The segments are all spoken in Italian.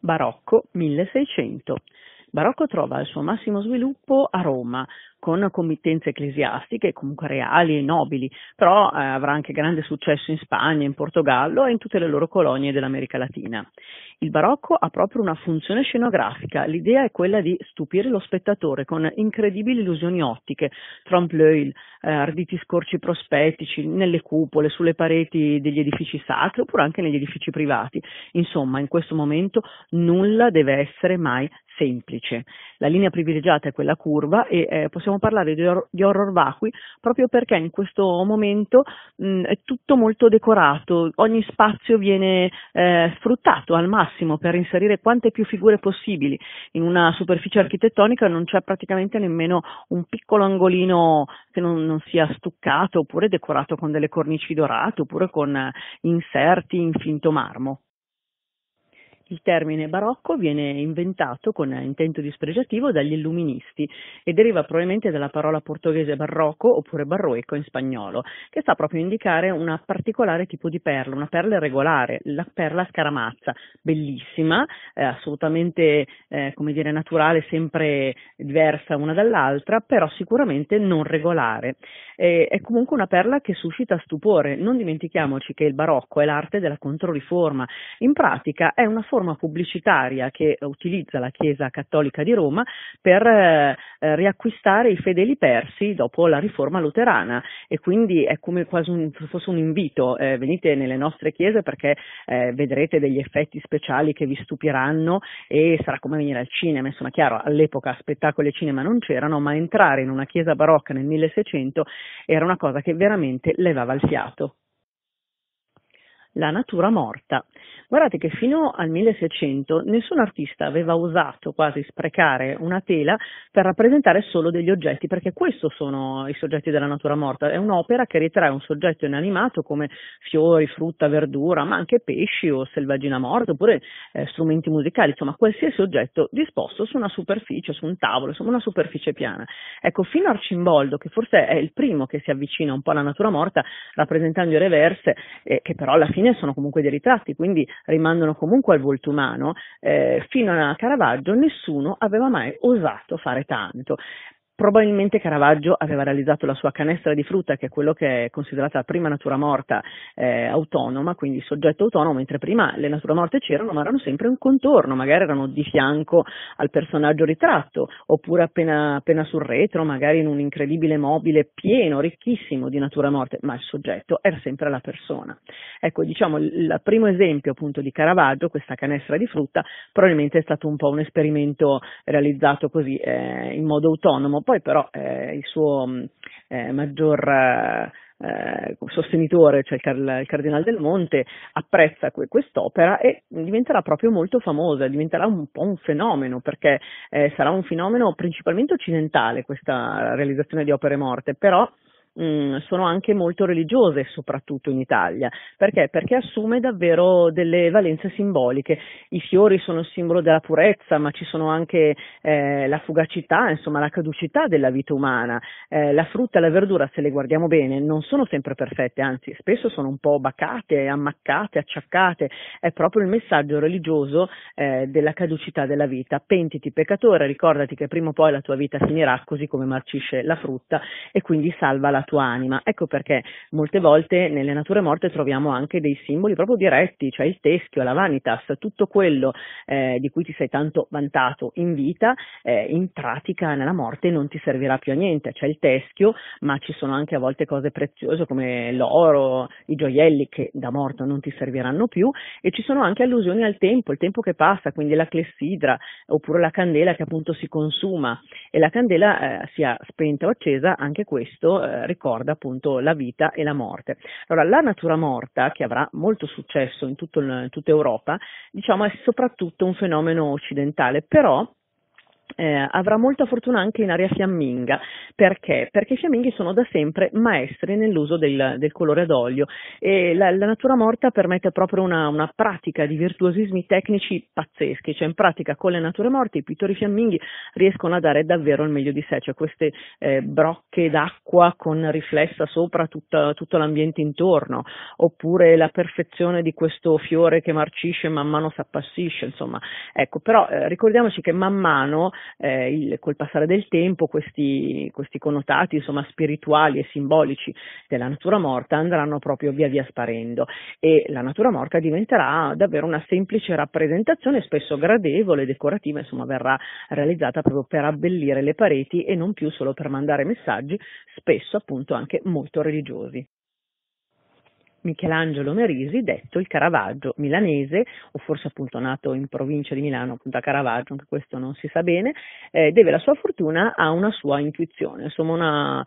barocco 1600. Barocco trova il suo massimo sviluppo a Roma, con committenze ecclesiastiche, comunque reali e nobili, però eh, avrà anche grande successo in Spagna, in Portogallo e in tutte le loro colonie dell'America Latina. Il barocco ha proprio una funzione scenografica, l'idea è quella di stupire lo spettatore con incredibili illusioni ottiche, trompe l'oeil, eh, arditi scorci prospettici, nelle cupole, sulle pareti degli edifici sacri oppure anche negli edifici privati. Insomma, in questo momento nulla deve essere mai semplice. La linea privilegiata è quella curva e eh, possiamo vogliamo parlare di, or- di horror vacui proprio perché in questo momento mh, è tutto molto decorato, ogni spazio viene eh, sfruttato al massimo per inserire quante più figure possibili. In una superficie architettonica non c'è praticamente nemmeno un piccolo angolino che non, non sia stuccato oppure decorato con delle cornici dorate oppure con inserti in finto marmo. Il termine barocco viene inventato con intento dispregiativo dagli illuministi e deriva probabilmente dalla parola portoghese barroco oppure barroeco in spagnolo, che sta proprio a indicare un particolare tipo di perla, una perla regolare, la perla scaramazza, bellissima, eh, assolutamente eh, come dire, naturale, sempre diversa una dall'altra, però sicuramente non regolare. Eh, è comunque una perla che suscita stupore, non dimentichiamoci che il barocco è l'arte della controriforma, in pratica è una forma piattaforma pubblicitaria che eh, utilizza la Chiesa Cattolica di Roma per eh, eh, riacquistare i fedeli persi dopo la riforma luterana e quindi è come quasi un, fosse un invito, eh, venite nelle nostre chiese perché eh, vedrete degli effetti speciali che vi stupiranno e sarà come venire al cinema, insomma chiaro all'epoca spettacoli e cinema non c'erano, ma entrare in una chiesa barocca nel 1600 era una cosa che veramente levava il fiato la natura morta. Guardate che fino al 1600 nessun artista aveva osato quasi sprecare una tela per rappresentare solo degli oggetti, perché questi sono i soggetti della natura morta. È un'opera che ritrae un soggetto inanimato come fiori, frutta, verdura, ma anche pesci o selvaggina morta, oppure eh, strumenti musicali, insomma qualsiasi oggetto disposto su una superficie, su un tavolo, insomma una superficie piana. Ecco, fino a Arcimboldo, che forse è il primo che si avvicina un po' alla natura morta, rappresentando i reverse, eh, che però alla fine Mantegna sono comunque dei ritratti, quindi rimandano comunque al volto umano, eh, fino a Caravaggio nessuno aveva mai osato fare tanto. Probabilmente Caravaggio aveva realizzato la sua canestra di frutta, che è quello che è considerata la prima natura morta eh, autonoma, quindi soggetto autonomo, mentre prima le nature morte c'erano, ma erano sempre un contorno, magari erano di fianco al personaggio ritratto, oppure appena, appena sul retro, magari in un incredibile mobile pieno, ricchissimo di natura morte, ma il soggetto era sempre la persona. Ecco, diciamo, il primo esempio appunto di Caravaggio, questa canestra di frutta, probabilmente è stato un po' un esperimento realizzato così eh, in modo autonomo poi però eh, il suo mm, eh, maggior eh, eh, sostenitore, cioè il, il Cardinale del Monte, apprezza que- quest'opera e diventerà proprio molto famosa, diventerà un po' un fenomeno, perché eh, sarà un fenomeno principalmente occidentale questa realizzazione di opere morte, però mh, mm, sono anche molto religiose, soprattutto in Italia. Perché? Perché assume davvero delle valenze simboliche. I fiori sono il simbolo della purezza, ma ci sono anche eh, la fugacità, insomma la caducità della vita umana. Eh, la frutta e la verdura, se le guardiamo bene, non sono sempre perfette, anzi spesso sono un po' bacate, ammaccate, acciaccate. È proprio il messaggio religioso eh, della caducità della vita. Pentiti peccatore, ricordati che prima o poi la tua vita finirà così come marcisce la frutta e quindi salva la tua anima. Ecco perché molte volte nelle nature morte troviamo anche dei simboli proprio diretti, cioè il teschio, la vanitas, tutto quello eh, di cui ti sei tanto vantato in vita, eh, in pratica nella morte non ti servirà più a niente. C'è il teschio, ma ci sono anche a volte cose preziose come l'oro, i gioielli che da morto non ti serviranno più e ci sono anche allusioni al tempo, il tempo che passa, quindi la clessidra oppure la candela che appunto si consuma e la candela eh, sia spenta o accesa, anche questo eh, ricorda appunto la vita e la morte. Allora, la natura morta, che avrà molto successo in, tutto, in tutta Europa, diciamo è soprattutto un fenomeno occidentale, però eh, avrà molta fortuna anche in area fiamminga. Perché? Perché i fiamminghi sono da sempre maestri nell'uso del, del colore ad olio e la, la, natura morta permette proprio una, una, pratica di virtuosismi tecnici pazzeschi, cioè in pratica con le nature morte i pittori fiamminghi riescono a dare davvero il meglio di sé, cioè queste eh, brocche d'acqua con riflessa sopra tutta, tutto l'ambiente intorno, oppure la perfezione di questo fiore che marcisce man mano si appassisce, insomma. Ecco, però eh, ricordiamoci che man mano eh, il, col passare del tempo questi, questi connotati insomma, spirituali e simbolici della natura morta andranno proprio via via sparendo e la natura morta diventerà davvero una semplice rappresentazione spesso gradevole, e decorativa, insomma verrà realizzata proprio per abbellire le pareti e non più solo per mandare messaggi spesso appunto anche molto religiosi. Michelangelo Merisi, detto il Caravaggio milanese, o forse appunto nato in provincia di Milano, appunto a Caravaggio, anche questo non si sa bene, eh, deve la sua fortuna a una sua intuizione, insomma una,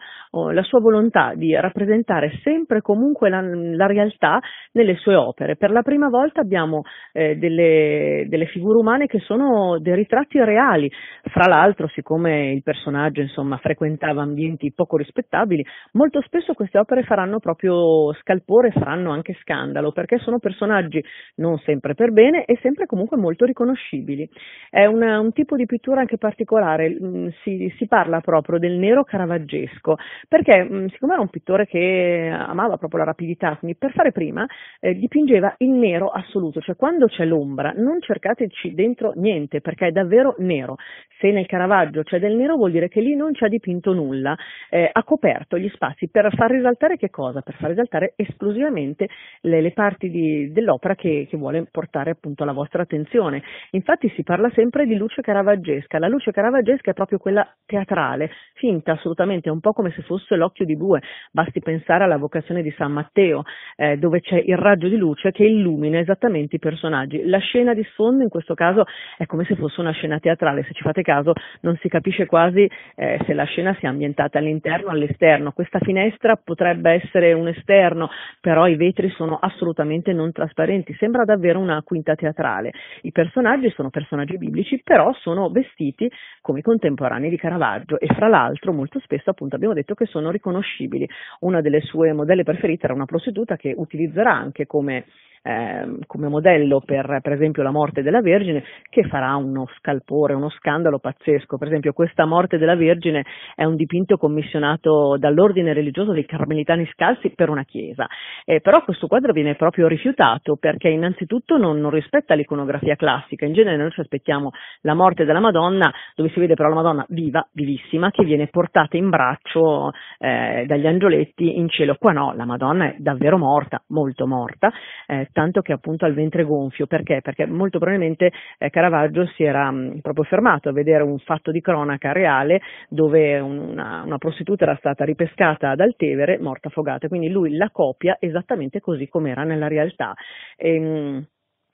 la sua volontà di rappresentare sempre e comunque la, la, realtà nelle sue opere. Per la prima volta abbiamo eh, delle, delle, figure umane che sono dei ritratti reali, fra l'altro siccome il personaggio insomma, frequentava ambienti poco rispettabili, molto spesso queste opere faranno proprio scalpore faranno faranno anche scandalo perché sono personaggi non sempre per bene e sempre comunque molto riconoscibili. È una, un tipo di pittura anche particolare, mm, si, si parla proprio del nero caravaggesco perché mm, siccome era un pittore che amava proprio la rapidità, quindi per fare prima eh, dipingeva il nero assoluto, cioè quando c'è l'ombra non cercateci dentro niente perché è davvero nero. Se nel Caravaggio c'è del nero vuol dire che lì non ci ha dipinto nulla, eh, ha coperto gli spazi per far risaltare che cosa? Per far risaltare esclusivamente esattamente le, le parti di, dell'opera che, che, vuole portare appunto alla vostra attenzione. Infatti si parla sempre di luce caravaggesca, la luce caravaggesca è proprio quella teatrale, finta assolutamente, è un po' come se fosse l'occhio di bue, basti pensare alla vocazione di San Matteo, eh, dove c'è il raggio di luce che illumina esattamente i personaggi. La scena di sfondo in questo caso è come se fosse una scena teatrale, se ci fate caso non si capisce quasi eh, se la scena sia ambientata all'interno o all'esterno, questa finestra potrebbe essere un esterno, però i vetri sono assolutamente non trasparenti, sembra davvero una quinta teatrale. I personaggi sono personaggi biblici, però sono vestiti come i contemporanei di Caravaggio e fra l'altro l'altro molto spesso appunto abbiamo detto che sono riconoscibili. Una delle sue modelle preferite era una prostituta che utilizzerà anche come Ehm, come modello per, per esempio la morte della Vergine che farà uno scalpore, uno scandalo pazzesco. Per esempio questa morte della Vergine è un dipinto commissionato dall'ordine religioso dei Carmelitani Scalzi per una chiesa, eh, però questo quadro viene proprio rifiutato perché innanzitutto non, non rispetta l'iconografia classica, in genere noi ci aspettiamo la morte della Madonna dove si vede però la Madonna viva, vivissima, che viene portata in braccio eh, dagli angioletti in cielo, qua no, la Madonna è davvero morta, molto morta, eh, tanto che appunto al ventre gonfio, perché? Perché molto probabilmente eh, Caravaggio si era mh, mm, proprio fermato a vedere un fatto di cronaca reale dove una, una prostituta era stata ripescata dal Tevere, morta affogata, quindi lui la copia esattamente così com'era nella realtà. E, ehm, mh,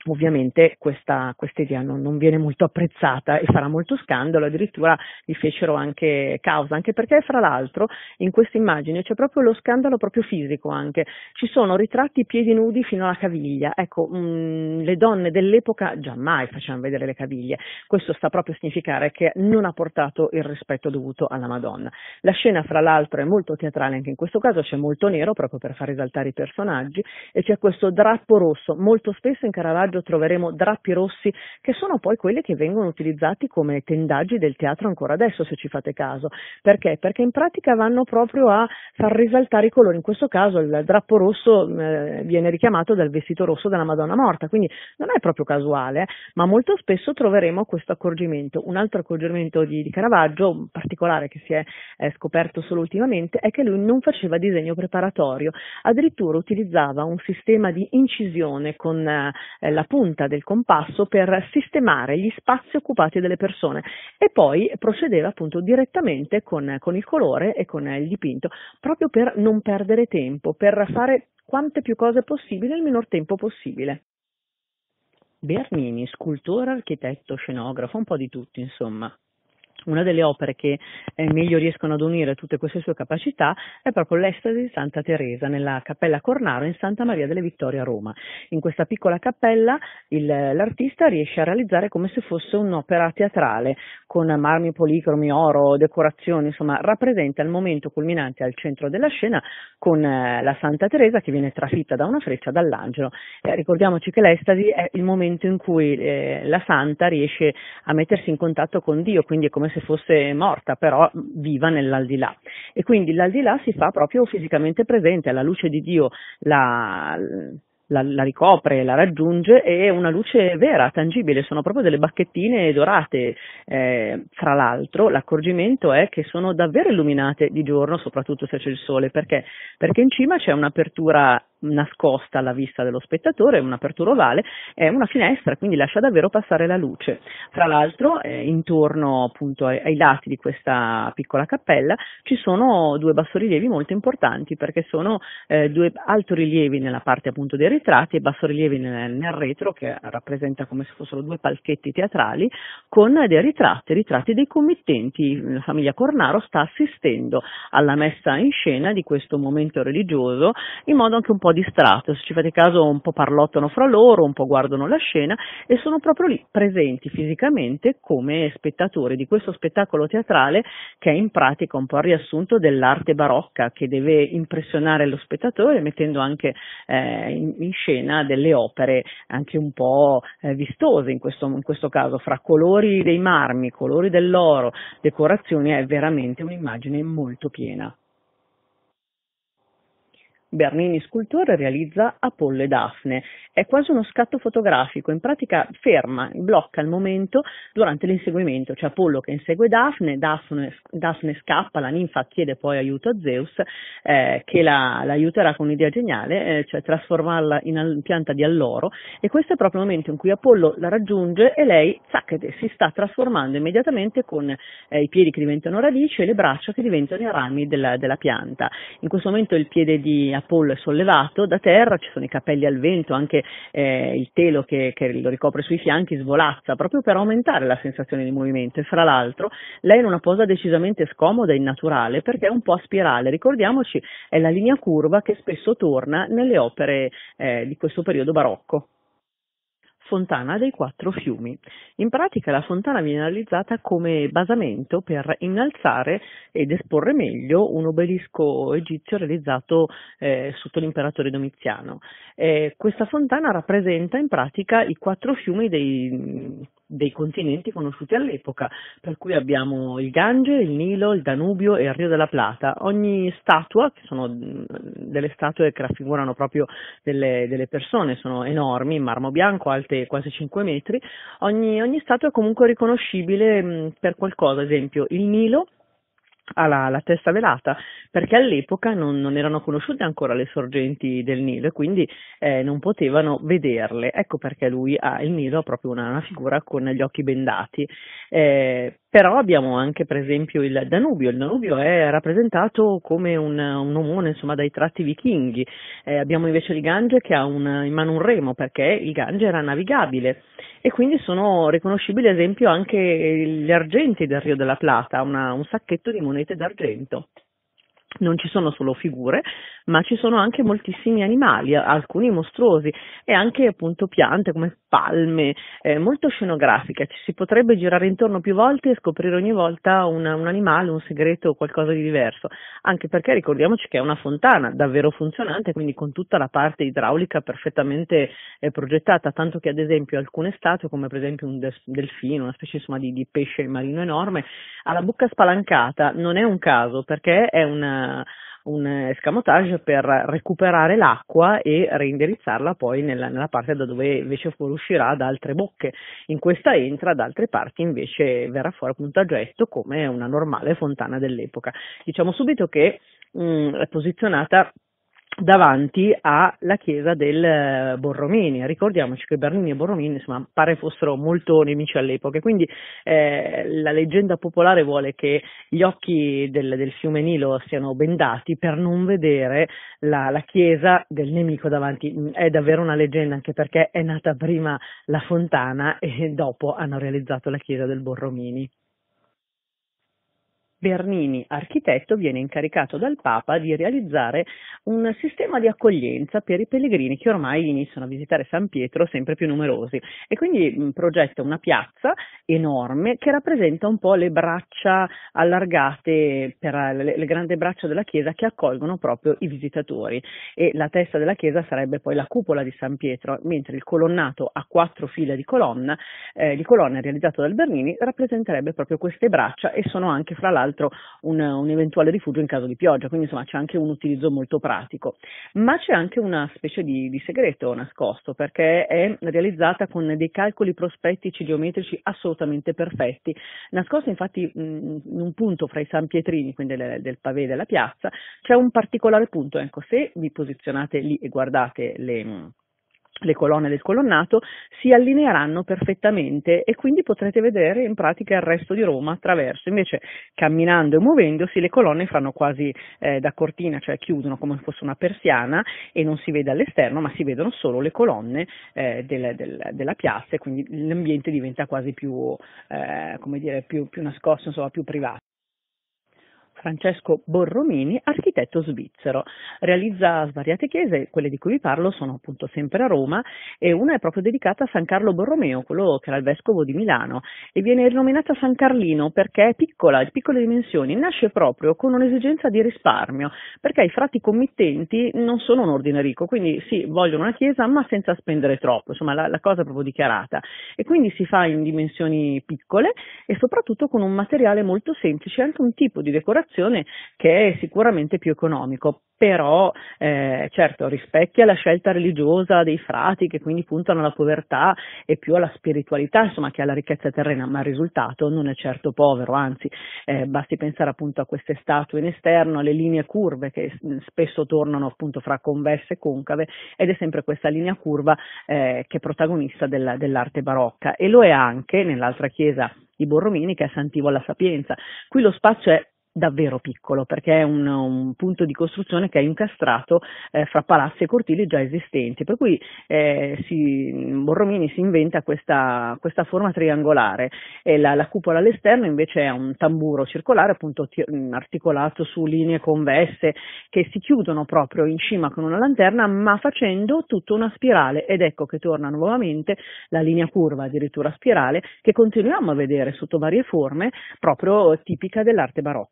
ovviamente questa, questa idea non, non, viene molto apprezzata e farà molto scandalo, addirittura gli fecero anche causa, anche perché fra l'altro in questa immagine c'è proprio lo scandalo proprio fisico anche, ci sono ritratti piedi nudi fino alla caviglia, ecco mh, mm, le donne dell'epoca già mai facevano vedere le caviglie, questo sta proprio a significare che non ha portato il rispetto dovuto alla Madonna. La scena fra l'altro è molto teatrale anche in questo caso, c'è molto nero proprio per far risaltare i personaggi e c'è questo drappo rosso, molto spesso in Caravaggio episodio troveremo drappi rossi che sono poi quelli che vengono utilizzati come tendaggi del teatro ancora adesso se ci fate caso. Perché? Perché in pratica vanno proprio a far risaltare i colori. In questo caso il drappo rosso eh, viene richiamato dal vestito rosso della Madonna morta, quindi non è proprio casuale, eh, ma molto spesso troveremo questo accorgimento. Un altro accorgimento di, di Caravaggio, particolare che si è eh, scoperto solo ultimamente, è che lui non faceva disegno preparatorio, addirittura utilizzava un sistema di incisione con eh, la punta del compasso per sistemare gli spazi occupati dalle persone e poi procedeva appunto direttamente con, con il colore e con il dipinto, proprio per non perdere tempo, per fare quante più cose possibile nel minor tempo possibile. Bernini, scultore, architetto, scenografo, un po' di tutto, insomma. Una delle opere che eh, meglio riescono ad unire tutte queste sue capacità è proprio l'estasi di Santa Teresa nella Cappella Cornaro in Santa Maria delle Vittorie a Roma. In questa piccola cappella il, l'artista riesce a realizzare come se fosse un'opera teatrale con marmi, policromi, oro, decorazioni, insomma rappresenta il momento culminante al centro della scena con eh, la Santa Teresa che viene trafitta da una freccia dall'angelo. Eh, ricordiamoci che l'estasi è il momento in cui eh, la santa riesce a mettersi in contatto con Dio, quindi è come se se fosse morta, però viva nell'aldilà. E quindi l'aldilà si fa proprio fisicamente presente, la luce di Dio la, la, la, ricopre, la raggiunge è una luce vera, tangibile, sono proprio delle bacchettine dorate. Eh, tra l'altro l'accorgimento è che sono davvero illuminate di giorno, soprattutto se c'è il sole, perché? perché in cima c'è un'apertura nascosta alla vista dello spettatore, un'apertura ovale, è una finestra, quindi lascia davvero passare la luce. Tra l'altro, eh, intorno appunto ai, ai, lati di questa piccola cappella ci sono due bassorilievi molto importanti perché sono eh, due altorilievi nella parte appunto dei ritratti e bassorilievi nel, nel retro che rappresenta come se fossero due palchetti teatrali con dei ritratti, ritratti dei committenti. La famiglia Cornaro sta assistendo alla messa in scena di questo momento religioso in modo anche un po' distratto, se ci fate caso un po' parlottano fra loro, un po' guardano la scena e sono proprio lì presenti fisicamente come spettatori di questo spettacolo teatrale che è in pratica un po' il riassunto dell'arte barocca che deve impressionare lo spettatore mettendo anche eh, in, in, scena delle opere anche un po' eh, vistose in questo, in questo caso fra colori dei marmi, colori dell'oro, decorazioni è veramente un'immagine molto piena. Bernini Scultore realizza Apollo e Daphne. È quasi uno scatto fotografico, in pratica ferma, blocca il momento durante l'inseguimento. C'è Apollo che insegue Daphne, Daphne, Daphne scappa, la ninfa chiede poi aiuto a Zeus eh, che la, la, aiuterà con un'idea geniale, eh, cioè trasformarla in pianta di alloro e questo è proprio il momento in cui Apollo la raggiunge e lei zac, si sta trasformando immediatamente con eh, i piedi che diventano radici e le braccia che diventano i rami della, della pianta. In questo momento il piede di Apollo pollo è sollevato da terra, ci sono i capelli al vento, anche eh, il telo che, che, lo ricopre sui fianchi svolazza proprio per aumentare la sensazione di movimento e fra l'altro lei è in una posa decisamente scomoda e innaturale perché è un po' a spirale, ricordiamoci è la linea curva che spesso torna nelle opere eh, di questo periodo barocco. Fontana dei Quattro Fiumi. In pratica la fontana viene realizzata come basamento per innalzare ed esporre meglio un obelisco egizio realizzato eh, sotto l'imperatore Domiziano. Eh, questa fontana rappresenta in pratica i quattro fiumi dei dei continenti conosciuti all'epoca, per cui abbiamo il Gange, il Nilo, il Danubio e il Rio della Plata. Ogni statua, che sono delle statue che raffigurano proprio delle, delle persone, sono enormi, in marmo bianco, alte quasi 5 metri, ogni, ogni statua è comunque riconoscibile mh, per qualcosa, ad esempio il Nilo ha la, la, testa velata, perché all'epoca non, non, erano conosciute ancora le sorgenti del Nilo e quindi eh, non potevano vederle. Ecco perché lui ha il Nilo ha proprio una, una, figura con gli occhi bendati. Eh, però abbiamo anche per esempio il Danubio, il Danubio è rappresentato come un, un omone insomma, dai tratti vichinghi, eh, abbiamo invece il Gange che ha un, in mano un remo perché il Gange era navigabile e quindi sono riconoscibili ad esempio anche gli argenti del Rio della Plata, una, un sacchetto di monete d'argento non ci sono solo figure, ma ci sono anche moltissimi animali, alcuni mostruosi e anche appunto piante come palme, eh, molto scenografica, ci si potrebbe girare intorno più volte e scoprire ogni volta un, un animale, un segreto o qualcosa di diverso, anche perché ricordiamoci che è una fontana davvero funzionante, quindi con tutta la parte idraulica perfettamente eh, progettata, tanto che ad esempio alcune statue, come per esempio un delfino, una specie insomma, di, di pesce marino enorme, ha la bocca spalancata, non è un caso perché è una eh, un escamotage per recuperare l'acqua e reindirizzarla poi nella, nella, parte da dove invece fuoriuscirà da altre bocche. In questa entra, da altre parti invece verrà fuori appunto a gesto come una normale fontana dell'epoca. Diciamo subito che mh, mm, è posizionata davanti alla chiesa del eh, Borromini. Ricordiamoci che Bernini e Borromini insomma, pare fossero molto nemici all'epoca, quindi eh, la leggenda popolare vuole che gli occhi del, del fiume Nilo siano bendati per non vedere la, la, chiesa del nemico davanti. Mm, è davvero una leggenda anche perché è nata prima la fontana e dopo hanno realizzato la chiesa del Borromini. Bernini, architetto, viene incaricato dal Papa di realizzare un sistema di accoglienza per i pellegrini che ormai iniziano a visitare San Pietro sempre più numerosi e quindi progetta una piazza enorme che rappresenta un po' le braccia allargate, le, le grandi braccia della chiesa che accolgono proprio i visitatori e la testa della chiesa sarebbe poi la cupola di San Pietro, mentre il colonnato a quattro file di colonna, eh, di colonna realizzato dal Bernini rappresenterebbe proprio queste braccia e sono anche fra l'altro peraltro un, un eventuale rifugio in caso di pioggia, quindi insomma c'è anche un utilizzo molto pratico. Ma c'è anche una specie di, di segreto nascosto perché è realizzata con dei calcoli prospettici geometrici assolutamente perfetti, nascosto infatti mh, in un punto fra i San Pietrini, quindi del, del pavé della piazza, c'è un particolare punto, ecco se vi posizionate lì e guardate le le colonne del colonnato si allineeranno perfettamente e quindi potrete vedere in pratica il resto di Roma attraverso. Invece camminando e muovendosi le colonne fanno quasi eh, da cortina, cioè chiudono come fosse una persiana e non si vede all'esterno, ma si vedono solo le colonne eh, del, del, della piazza e quindi l'ambiente diventa quasi più, eh, come dire, più, più nascosto, insomma più privato. Francesco Borromini, architetto svizzero. Realizza svariate chiese, quelle di cui vi parlo sono appunto sempre a Roma e una è proprio dedicata a San Carlo Borromeo, quello che era il vescovo di Milano e viene rinominata San Carlino perché è piccola, di piccole dimensioni, nasce proprio con un'esigenza di risparmio perché i frati committenti non sono un ordine ricco, quindi sì, vogliono una chiesa ma senza spendere troppo, insomma la, la cosa è proprio dichiarata e quindi si fa in dimensioni piccole e soprattutto con un materiale molto semplice, anche un tipo di decorazione soluzione che è sicuramente più economico, però eh, certo rispecchia la scelta religiosa dei frati che quindi puntano alla povertà e più alla spiritualità insomma che alla ricchezza terrena ma il risultato non è certo povero anzi eh, basti pensare appunto a queste statue in esterno alle linee curve che mm, spesso tornano appunto fra convesse e concave ed è sempre questa linea curva eh, che è protagonista della, dell'arte barocca e lo è anche nell'altra chiesa di Borromini che è Santivo alla Sapienza qui lo spazio è davvero piccolo, perché è un, un punto di costruzione che è incastrato eh, fra palazzi e cortili già esistenti, per cui eh, si, Borromini si inventa questa, questa forma triangolare e la, la, cupola all'esterno invece è un tamburo circolare appunto ti, mm, articolato su linee convesse che si chiudono proprio in cima con una lanterna ma facendo tutta una spirale ed ecco che torna nuovamente la linea curva addirittura spirale che continuiamo a vedere sotto varie forme proprio tipica dell'arte barocca.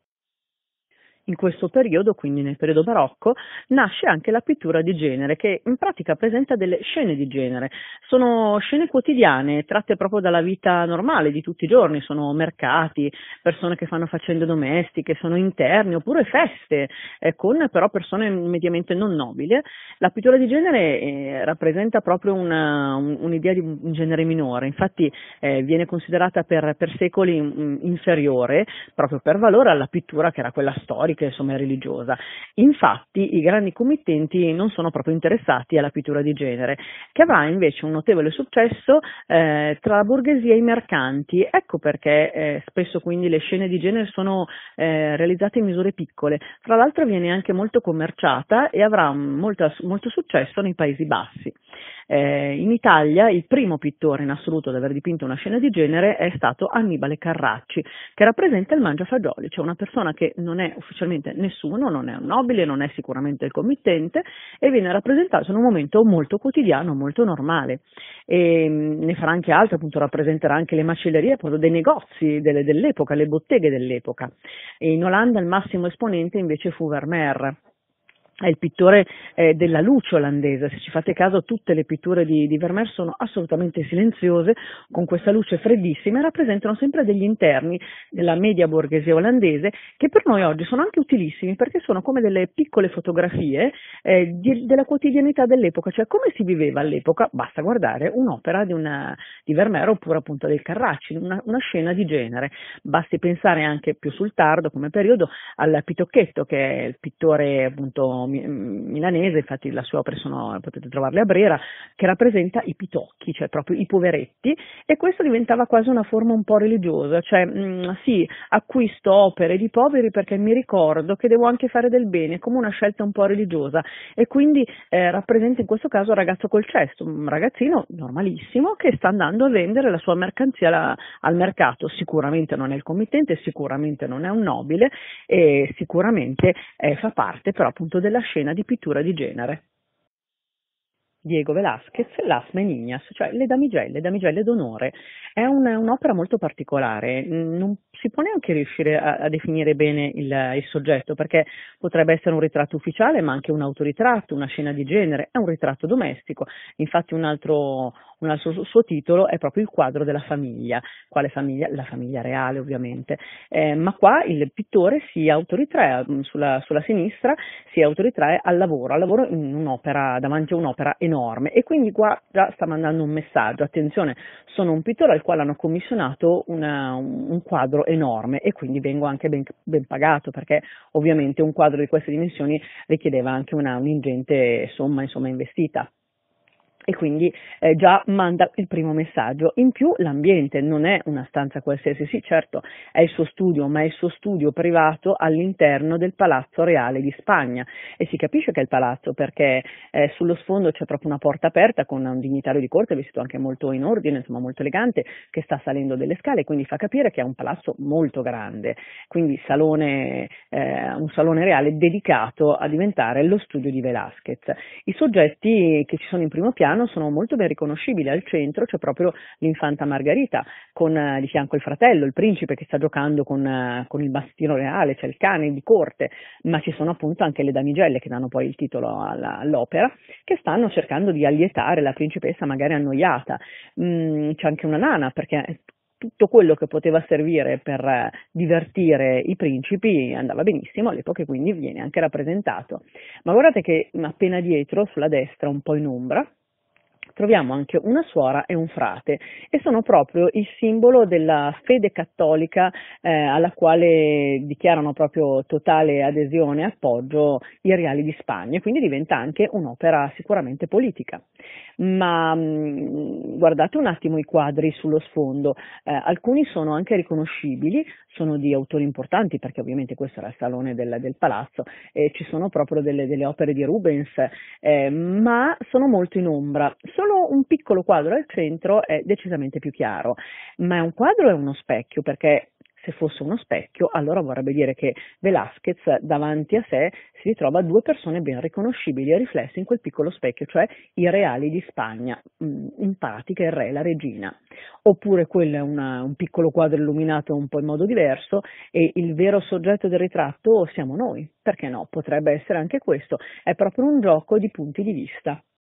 In questo periodo, quindi nel periodo barocco, nasce anche la pittura di genere, che in pratica presenta delle scene di genere. Sono scene quotidiane, tratte proprio dalla vita normale di tutti i giorni, sono mercati, persone che fanno faccende domestiche, sono interni oppure feste, eh, con però persone mediamente non nobili. La pittura di genere eh, rappresenta proprio una, un, un'idea di un genere minore, infatti eh, viene considerata per, per secoli mh, mm, inferiore, proprio per valore, alla pittura che era quella storica storica insomma, e religiosa. Infatti i grandi committenti non sono proprio interessati alla pittura di genere, che avrà invece un notevole successo eh, tra la borghesia e i mercanti. Ecco perché eh, spesso quindi le scene di genere sono eh, realizzate in misure piccole. Tra l'altro viene anche molto commerciata e avrà molto, molto successo nei Paesi Bassi. Eh, in Italia il primo pittore in assoluto ad aver dipinto una scena di genere è stato Annibale Carracci, che rappresenta il Mangiafagioli, cioè una persona che non è ufficialmente nessuno, non è un nobile, non è sicuramente il committente e viene rappresentato in un momento molto quotidiano, molto normale. E, mm, ne farà anche altro, appunto rappresenterà anche le macellerie proprio dei negozi delle, dell'epoca, le botteghe dell'epoca. E in Olanda il massimo esponente invece fu Vermeer è il pittore eh, della luce olandese, se ci fate caso tutte le pitture di, di, Vermeer sono assolutamente silenziose, con questa luce freddissima e rappresentano sempre degli interni della media borghesia olandese che per noi oggi sono anche utilissimi perché sono come delle piccole fotografie eh, di, della quotidianità dell'epoca, cioè come si viveva all'epoca, basta guardare un'opera di, una, di Vermeer oppure appunto del Carracci, una, una, scena di genere, basti pensare anche più sul tardo come periodo al Pitocchetto che è il pittore appunto milanese, infatti le sue opere sono, potete trovarle a Brera, che rappresenta i pitocchi, cioè proprio i poveretti, e questo diventava quasi una forma un po' religiosa, cioè mh, mm, sì, acquisto opere di poveri perché mi ricordo che devo anche fare del bene, come una scelta un po' religiosa, e quindi eh, rappresenta in questo caso un ragazzo col cesto, un ragazzino normalissimo che sta andando a vendere la sua mercanzia la, al mercato, sicuramente non è il committente, sicuramente non è un nobile, e sicuramente eh, fa parte però appunto del della scena di pittura di genere. Diego Velázquez, Las Meninas, cioè Le damigelle, Damigelle d'onore. È un, un'opera molto particolare, mm, non si può neanche riuscire a, a definire bene il, il, soggetto perché potrebbe essere un ritratto ufficiale ma anche un autoritratto, una scena di genere, è un ritratto domestico. Infatti un altro, un altro suo titolo è proprio il quadro della famiglia, quale famiglia? La famiglia reale ovviamente, eh, ma qua il pittore si autoritrae mm, sulla, sulla, sinistra, si autoritrae al lavoro, al lavoro in un'opera, davanti a un'opera enorme e quindi qua già sta mandando un messaggio, attenzione, sono un pittore al quale hanno commissionato una, un quadro enorme e quindi vengo anche ben, ben, pagato perché ovviamente un quadro di queste dimensioni richiedeva anche una, un'ingente somma insomma, investita e quindi eh, già manda il primo messaggio. In più l'ambiente non è una stanza qualsiasi, sì certo è il suo studio, ma è il suo studio privato all'interno del Palazzo Reale di Spagna e si capisce che è il palazzo perché eh, sullo sfondo c'è proprio una porta aperta con un dignitario di corte vestito anche molto in ordine, insomma molto elegante, che sta salendo delle scale, quindi fa capire che è un palazzo molto grande, quindi salone, eh, un salone reale dedicato a diventare lo studio di Velázquez. I soggetti che ci sono in primo piano Milano sono molto ben riconoscibili, al centro c'è proprio l'infanta Margherita con eh, di fianco il fratello, il principe che sta giocando con, eh, con il bastino reale, c'è il cane di corte, ma ci sono appunto anche le damigelle che danno poi il titolo alla, all'opera, che stanno cercando di allietare la principessa magari annoiata. Mm, c'è anche una nana perché tutto quello che poteva servire per eh, divertire i principi andava benissimo all'epoca e quindi viene anche rappresentato. Ma guardate che appena dietro, sulla destra, un po' in ombra, troviamo anche una suora e un frate e sono proprio il simbolo della fede cattolica eh, alla quale dichiarano proprio totale adesione e appoggio i reali di Spagna, e quindi diventa anche un'opera sicuramente politica. Ma mh, mm, guardate un attimo i quadri sullo sfondo, eh, alcuni sono anche riconoscibili, sono di autori importanti perché ovviamente questo era il salone del, del palazzo, e ci sono proprio delle, delle opere di Rubens, eh, ma sono molto in ombra. Sono solo un piccolo quadro al centro è decisamente più chiaro, ma è un quadro è uno specchio perché se fosse uno specchio, allora vorrebbe dire che Velázquez davanti a sé si ritrova due persone ben riconoscibili e riflesse in quel piccolo specchio, cioè i reali di Spagna, mm, in pratica il re e la regina. Oppure quello è una, un piccolo quadro illuminato un po' in modo diverso e il vero soggetto del ritratto siamo noi, perché no? Potrebbe essere anche questo, è proprio un gioco di punti di vista.